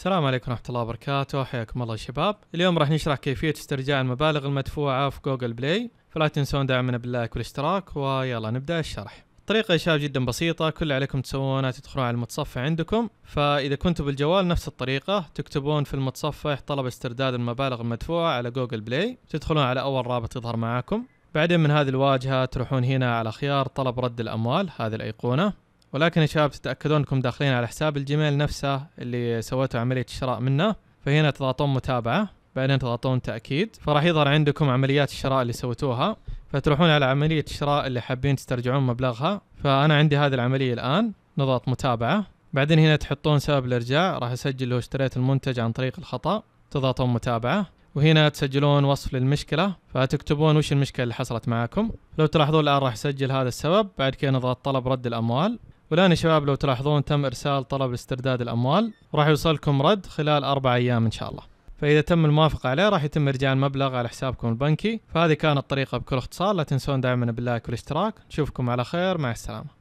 السلام عليكم ورحمة الله وبركاته، حياكم الله شباب. اليوم راح نشرح كيفية استرجاع المبالغ المدفوعة في جوجل بلاي، فلا تنسون دعمنا باللايك والاشتراك ويلا نبدأ الشرح. الطريقة يا شباب جدا بسيطة، كل اللي عليكم تسوونه تدخلون على المتصفح عندكم، فإذا كنتوا بالجوال نفس الطريقة، تكتبون في المتصفح طلب استرداد المبالغ المدفوعة على جوجل بلاي، تدخلون على أول رابط يظهر معاكم، بعدين من هذه الواجهة تروحون هنا على خيار طلب رد الأموال، هذه الأيقونة، ولكن يا شباب تتاكدون انكم داخلين على حساب الجيميل نفسه اللي سويتوا عمليه الشراء منه فهنا تضغطون متابعه بعدين تضغطون تاكيد فراح يظهر عندكم عمليات الشراء اللي سويتوها فتروحون على عمليه الشراء اللي حابين تسترجعون مبلغها فانا عندي هذه العمليه الان نضغط متابعه بعدين هنا تحطون سبب الارجاع راح اسجل لو اشتريت المنتج عن طريق الخطا تضغطون متابعه وهنا تسجلون وصف للمشكله فتكتبون وش المشكله اللي حصلت معاكم لو تلاحظون الان راح اسجل هذا السبب بعد كذا نضغط طلب رد الاموال والآن يا شباب لو تلاحظون تم إرسال طلب استرداد الأموال راح يوصلكم رد خلال أربع أيام إن شاء الله فإذا تم الموافقة عليه راح يتم إرجاع المبلغ على حسابكم البنكي فهذه كانت الطريقة بكل اختصار لا تنسون دعمنا باللايك والاشتراك نشوفكم على خير مع السلامة